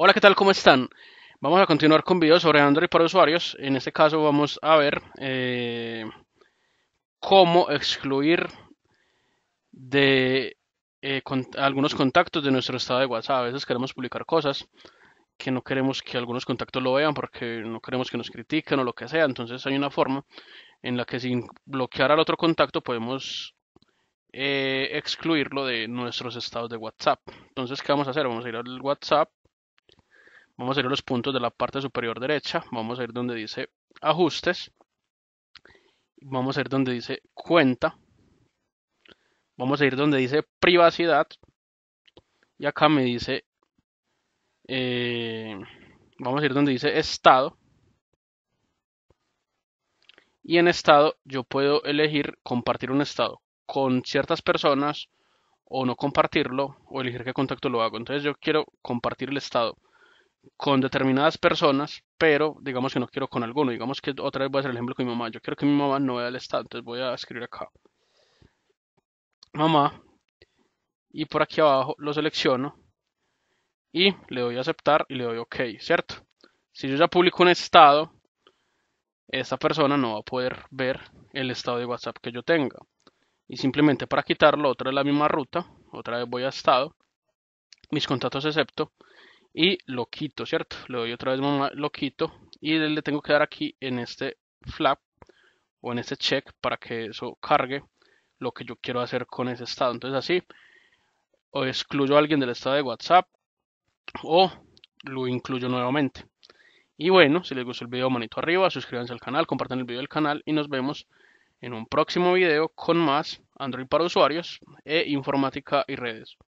Hola, ¿qué tal? ¿Cómo están? Vamos a continuar con videos sobre Android para usuarios. En este caso vamos a ver eh, cómo excluir de eh, algunos contactos de nuestro estado de WhatsApp. A veces queremos publicar cosas que no queremos que algunos contactos lo vean porque no queremos que nos critiquen o lo que sea. Entonces hay una forma en la que sin bloquear al otro contacto podemos eh, excluirlo de nuestros estados de WhatsApp. Entonces, ¿qué vamos a hacer? Vamos a ir al WhatsApp Vamos a ir a los puntos de la parte superior derecha. Vamos a ir donde dice ajustes. Vamos a ir donde dice cuenta. Vamos a ir donde dice privacidad. Y acá me dice... Eh, vamos a ir donde dice estado. Y en estado yo puedo elegir compartir un estado con ciertas personas o no compartirlo o elegir qué contacto lo hago. Entonces yo quiero compartir el estado con determinadas personas, pero digamos que no quiero con alguno. Digamos que otra vez voy a hacer el ejemplo con mi mamá. Yo quiero que mi mamá no vea el estado, entonces voy a escribir acá. Mamá. Y por aquí abajo lo selecciono. Y le doy a aceptar y le doy OK, ¿cierto? Si yo ya publico un estado, esta persona no va a poder ver el estado de WhatsApp que yo tenga. Y simplemente para quitarlo, otra vez la misma ruta, otra vez voy a estado, mis contactos excepto, y lo quito, ¿cierto? Le doy otra vez lo quito y le tengo que dar aquí en este flap o en este check para que eso cargue lo que yo quiero hacer con ese estado. Entonces así o excluyo a alguien del estado de WhatsApp o lo incluyo nuevamente. Y bueno, si les gustó el video, manito arriba, suscríbanse al canal, compartan el video del canal y nos vemos en un próximo video con más Android para usuarios e informática y redes.